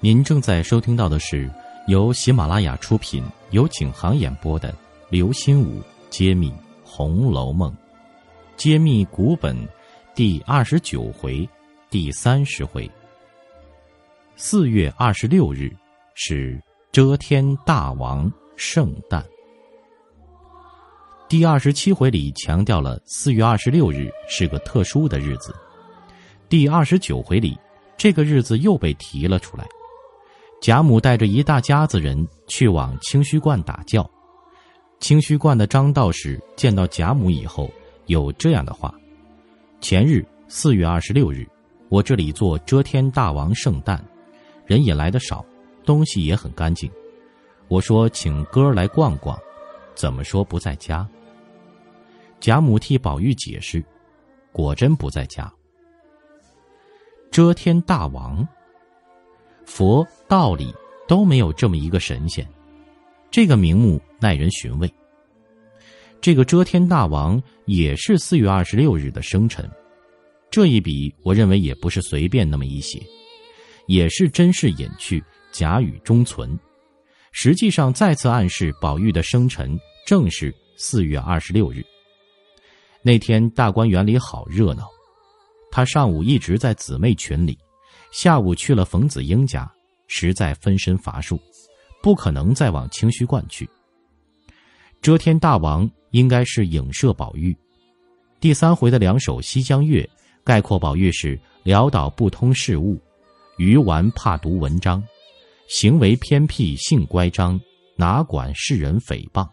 您正在收听到的是由喜马拉雅出品、由景航演播的《刘心武揭秘〈红楼梦〉揭秘古本》第二十九回、第三十回。四月二十六日是遮天大王圣诞。第二十七回里强调了四月二十六日是个特殊的日子，第二十九回里这个日子又被提了出来。贾母带着一大家子人去往清虚观打醮，清虚观的张道士见到贾母以后，有这样的话：“前日四月二十六日，我这里做遮天大王圣诞，人也来的少，东西也很干净。我说请哥来逛逛，怎么说不在家？”贾母替宝玉解释：“果真不在家。”遮天大王。佛道理都没有这么一个神仙，这个名目耐人寻味。这个遮天大王也是四月二十六日的生辰，这一笔我认为也不是随便那么一写，也是真事隐去，假语中存。实际上再次暗示宝玉的生辰正是四月二十六日。那天大观园里好热闹，他上午一直在姊妹群里。下午去了冯子英家，实在分身乏术，不可能再往清虚观去。遮天大王应该是影射宝玉。第三回的两首《西江月》概括宝玉是：潦倒不通事物，愚顽怕读文章，行为偏僻性乖张，哪管世人诽谤。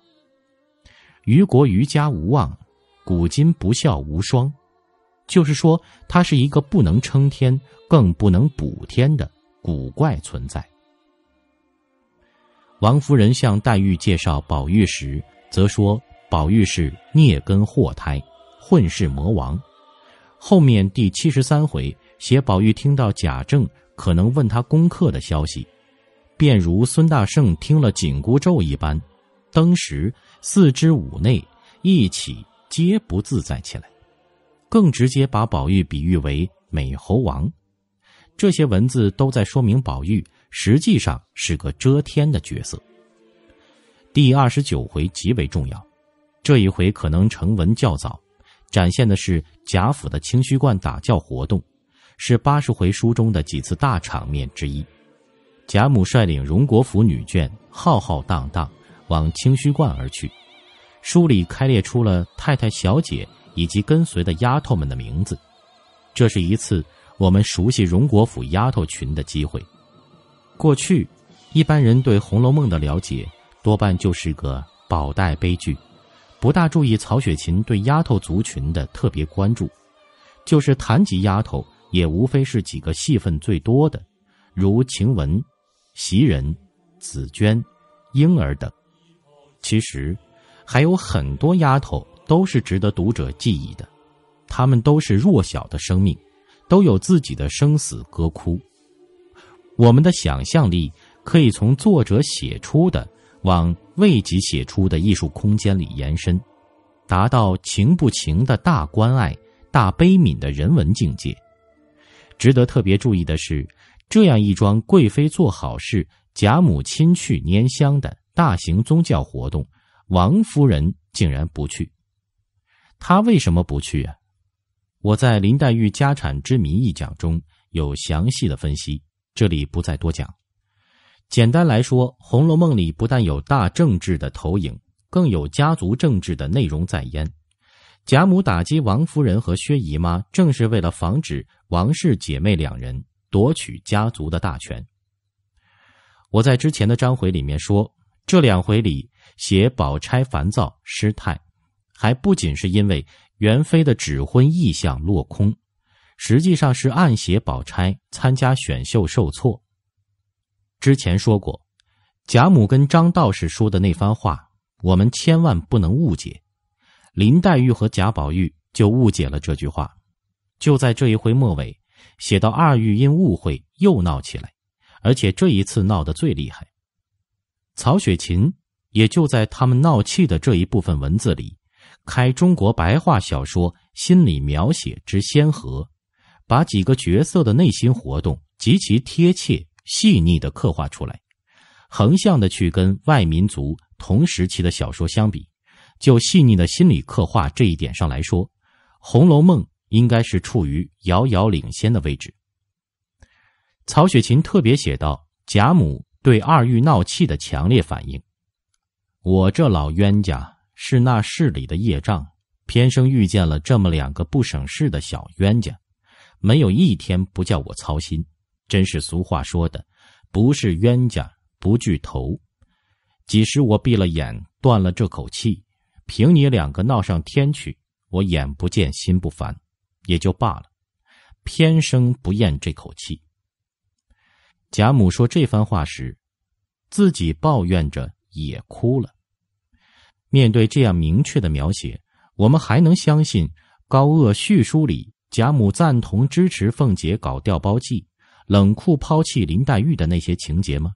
于国于家无望，古今不孝无双。就是说，他是一个不能撑天，更不能补天的古怪存在。王夫人向黛玉介绍宝玉时，则说宝玉是孽根祸胎，混世魔王。后面第七十三回写宝玉听到贾政可能问他功课的消息，便如孙大圣听了紧箍咒一般，当时四肢五内一起皆不自在起来。更直接把宝玉比喻为美猴王，这些文字都在说明宝玉实际上是个遮天的角色。第二十九回极为重要，这一回可能成文较早，展现的是贾府的清虚观打教活动，是八十回书中的几次大场面之一。贾母率领荣国府女眷浩浩荡荡往清虚观而去，书里开列出了太太、小姐。以及跟随的丫头们的名字，这是一次我们熟悉荣国府丫头群的机会。过去，一般人对《红楼梦》的了解多半就是个宝黛悲剧，不大注意曹雪芹对丫头族群的特别关注。就是谈及丫头，也无非是几个戏份最多的，如晴雯、袭人、紫娟、婴儿等。其实还有很多丫头。都是值得读者记忆的，他们都是弱小的生命，都有自己的生死歌哭。我们的想象力可以从作者写出的往未及写出的艺术空间里延伸，达到情不情的大关爱、大悲悯的人文境界。值得特别注意的是，这样一桩贵妃做好事、贾母亲去拈香的大型宗教活动，王夫人竟然不去。他为什么不去啊？我在《林黛玉家产之谜》一讲中有详细的分析，这里不再多讲。简单来说，《红楼梦》里不但有大政治的投影，更有家族政治的内容在焉。贾母打击王夫人和薛姨妈，正是为了防止王氏姐妹两人夺取家族的大权。我在之前的章回里面说，这两回里写宝钗烦躁失态。还不仅是因为元妃的指婚意向落空，实际上是暗写宝钗参加选秀受挫。之前说过，贾母跟张道士说的那番话，我们千万不能误解。林黛玉和贾宝玉就误解了这句话。就在这一回末尾，写到二玉因误会又闹起来，而且这一次闹得最厉害。曹雪芹也就在他们闹气的这一部分文字里。开中国白话小说心理描写之先河，把几个角色的内心活动极其贴切细腻地刻画出来。横向的去跟外民族同时期的小说相比，就细腻的心理刻画这一点上来说，《红楼梦》应该是处于遥遥领先的位置。曹雪芹特别写到贾母对二玉闹气的强烈反应：“我这老冤家。”是那市里的业障，偏生遇见了这么两个不省事的小冤家，没有一天不叫我操心。真是俗话说的，不是冤家不聚头。即使我闭了眼断了这口气，凭你两个闹上天去，我眼不见心不烦，也就罢了。偏生不咽这口气。贾母说这番话时，自己抱怨着也哭了。面对这样明确的描写，我们还能相信高鄂叙书里贾母赞同支持凤姐搞掉包计、冷酷抛弃林黛玉的那些情节吗？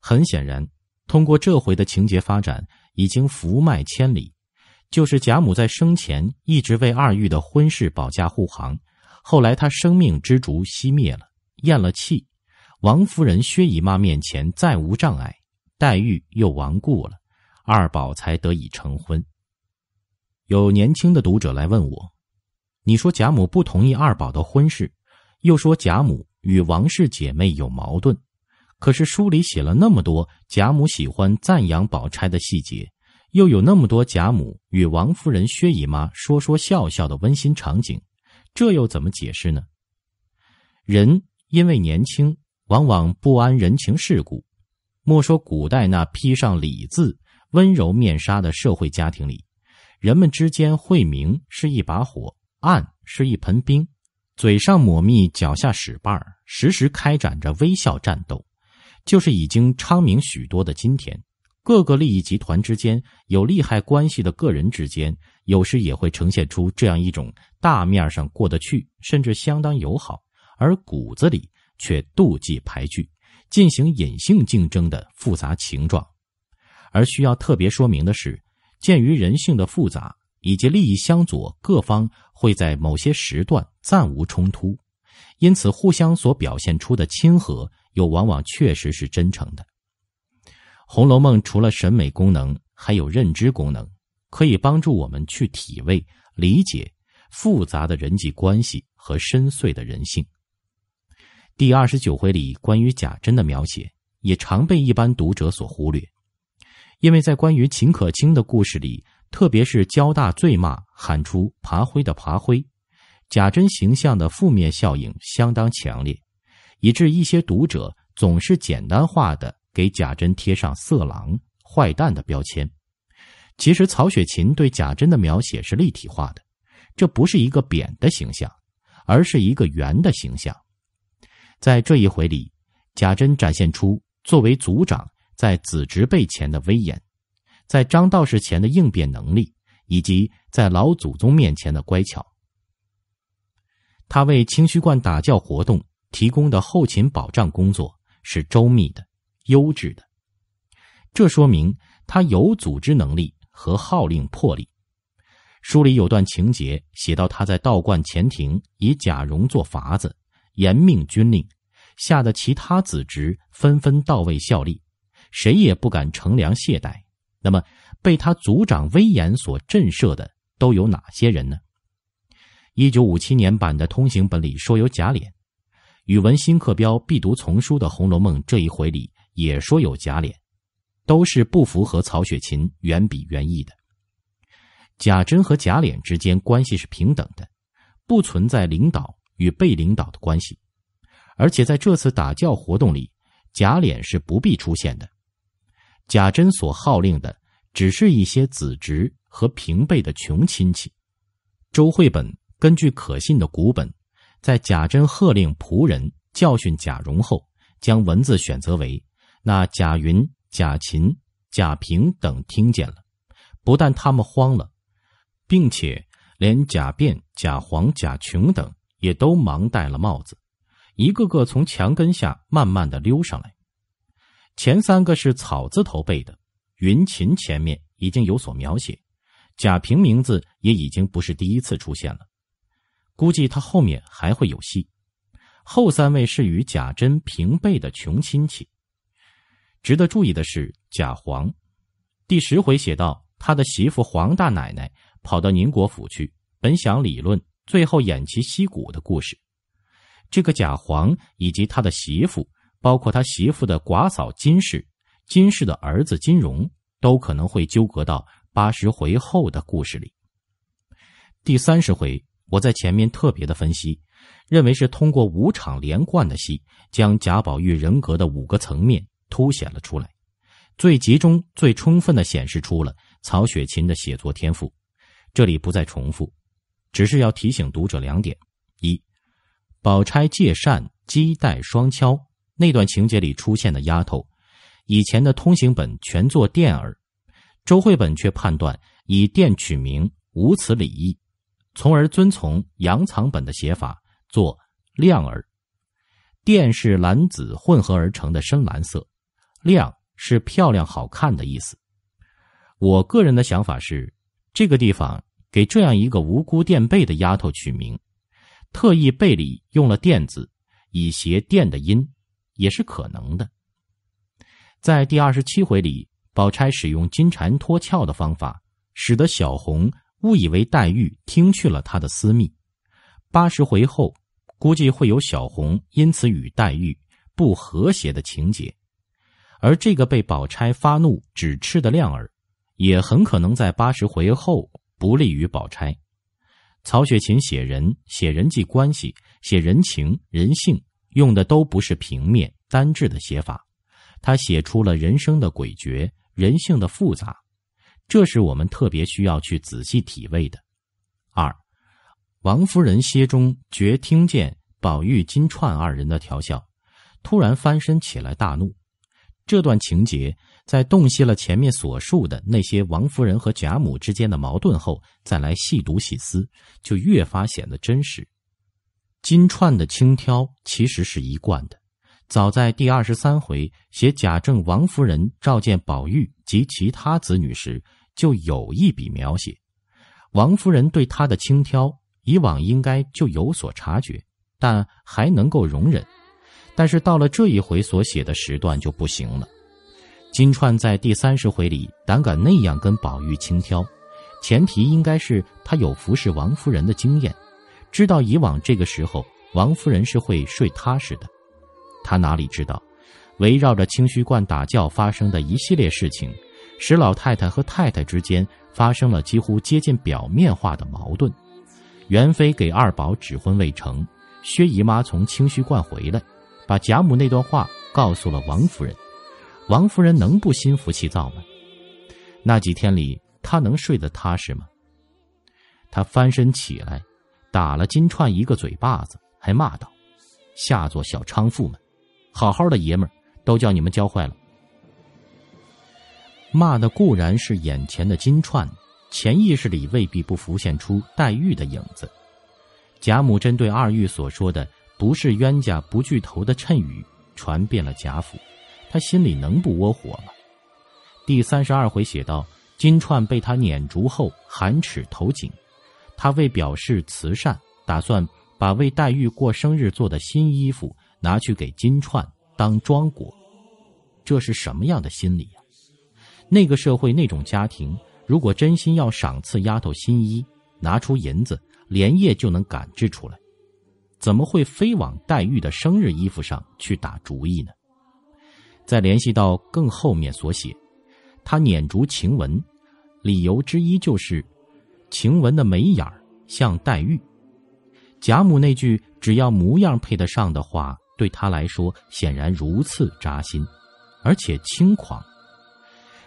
很显然，通过这回的情节发展，已经福脉千里。就是贾母在生前一直为二玉的婚事保驾护航，后来她生命之烛熄灭了，咽了气，王夫人、薛姨妈面前再无障碍，黛玉又亡故了。二宝才得以成婚。有年轻的读者来问我：“你说贾母不同意二宝的婚事，又说贾母与王氏姐妹有矛盾，可是书里写了那么多贾母喜欢赞扬宝钗的细节，又有那么多贾母与王夫人、薛姨妈说说笑笑的温馨场景，这又怎么解释呢？”人因为年轻，往往不安人情世故，莫说古代那披上礼字。温柔面纱的社会家庭里，人们之间会明是一把火，暗是一盆冰，嘴上抹蜜，脚下使绊儿，时时开展着微笑战斗。就是已经昌明许多的今天，各个利益集团之间、有利害关系的个人之间，有时也会呈现出这样一种大面上过得去，甚至相当友好，而骨子里却妒忌排拒、进行隐性竞争的复杂情状。而需要特别说明的是，鉴于人性的复杂以及利益相左，各方会在某些时段暂无冲突，因此互相所表现出的亲和又往往确实是真诚的。《红楼梦》除了审美功能，还有认知功能，可以帮助我们去体味、理解复杂的人际关系和深邃的人性。第二十九回里关于贾珍的描写，也常被一般读者所忽略。因为在关于秦可卿的故事里，特别是交大醉骂喊出“爬灰”的爬灰，贾珍形象的负面效应相当强烈，以致一些读者总是简单化的给贾珍贴上色狼、坏蛋的标签。其实，曹雪芹对贾珍的描写是立体化的，这不是一个扁的形象，而是一个圆的形象。在这一回里，贾珍展现出作为族长。在子侄辈前的威严，在张道士前的应变能力，以及在老祖宗面前的乖巧，他为清虚观打教活动提供的后勤保障工作是周密的、优质的。这说明他有组织能力和号令魄力。书里有段情节写到，他在道观前庭以贾蓉做法子，严命军令，吓得其他子侄纷纷到位效力。谁也不敢乘凉懈怠。那么，被他族长威严所震慑的都有哪些人呢？一九五七年版的通行本里说有贾琏，语文新课标必读丛书的《红楼梦》这一回里也说有贾琏，都是不符合曹雪芹原笔原意的。贾珍和贾琏之间关系是平等的，不存在领导与被领导的关系，而且在这次打教活动里，贾琏是不必出现的。贾珍所号令的，只是一些子侄和平辈的穷亲戚。周惠本根据可信的古本，在贾珍喝令仆人教训贾蓉后，将文字选择为：那贾云、贾琴、贾平等听见了，不但他们慌了，并且连贾变、贾璜、贾琼等也都忙戴了帽子，一个个从墙根下慢慢的溜上来。前三个是草字头背的，云琴前面已经有所描写，贾平名字也已经不是第一次出现了，估计他后面还会有戏。后三位是与贾珍平辈的穷亲戚。值得注意的是，贾黄，第十回写到他的媳妇黄大奶奶跑到宁国府去，本想理论，最后偃旗息鼓的故事。这个贾黄以及他的媳妇。包括他媳妇的寡嫂金氏，金氏的儿子金荣，都可能会纠葛到八十回后的故事里。第三十回，我在前面特别的分析，认为是通过五场连贯的戏，将贾宝玉人格的五个层面凸显了出来，最集中、最充分的显示出了曹雪芹的写作天赋。这里不再重复，只是要提醒读者两点：一，宝钗借扇击带双敲。那段情节里出现的丫头，以前的通行本全作“垫儿”，周绘本却判断以“垫”取名无此礼义，从而遵从杨藏本的写法做“亮儿”。“垫”是蓝紫混合而成的深蓝色，“亮”是漂亮好看的意思。我个人的想法是，这个地方给这样一个无辜垫背的丫头取名，特意背里用了“垫”字，以谐“垫”的音。也是可能的，在第二十七回里，宝钗使用金蝉脱壳的方法，使得小红误以为黛玉听去了她的私密。八十回后，估计会有小红因此与黛玉不和谐的情节，而这个被宝钗发怒指斥的亮儿，也很可能在八十回后不利于宝钗。曹雪芹写人，写人际关系，写人情人性。用的都不是平面单质的写法，他写出了人生的诡谲、人性的复杂，这是我们特别需要去仔细体味的。二，王夫人歇中觉听见宝玉、金钏二人的调笑，突然翻身起来大怒。这段情节在洞悉了前面所述的那些王夫人和贾母之间的矛盾后，再来细读细思，就越发显得真实。金钏的轻佻其实是一贯的，早在第二十三回写贾政王夫人召见宝玉及其他子女时，就有一笔描写。王夫人对他的轻佻，以往应该就有所察觉，但还能够容忍。但是到了这一回所写的时段就不行了。金钏在第三十回里胆敢那样跟宝玉轻佻，前提应该是他有服侍王夫人的经验。知道以往这个时候，王夫人是会睡踏实的。他哪里知道，围绕着清虚观打醮发生的一系列事情，使老太太和太太之间发生了几乎接近表面化的矛盾。元妃给二宝指婚未成，薛姨妈从清虚观回来，把贾母那段话告诉了王夫人。王夫人能不心浮气躁吗？那几天里，她能睡得踏实吗？她翻身起来。打了金串一个嘴巴子，还骂道：“下作小娼妇们，好好的爷们儿都叫你们教坏了。”骂的固然是眼前的金串，潜意识里未必不浮现出黛玉的影子。贾母针对二玉所说的“不是冤家不聚头”的谶语传遍了贾府，他心里能不窝火吗？第三十二回写道：金串被他撵逐后，含齿投井。他为表示慈善，打算把为黛玉过生日做的新衣服拿去给金钏当装裹，这是什么样的心理呀？那个社会那种家庭，如果真心要赏赐丫头新衣，拿出银子，连夜就能赶制出来，怎么会飞往黛玉的生日衣服上去打主意呢？再联系到更后面所写，他撵竹晴雯，理由之一就是。晴雯的眉眼儿像黛玉，贾母那句“只要模样配得上”的话，对她来说显然如此扎心，而且轻狂。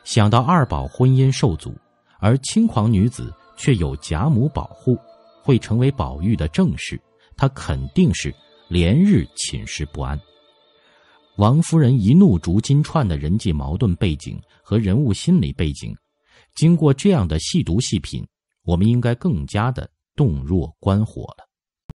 想到二宝婚姻受阻，而轻狂女子却有贾母保护，会成为宝玉的正室，她肯定是连日寝食不安。王夫人一怒逐金钏的人际矛盾背景和人物心理背景，经过这样的细读细品。我们应该更加的洞若观火了。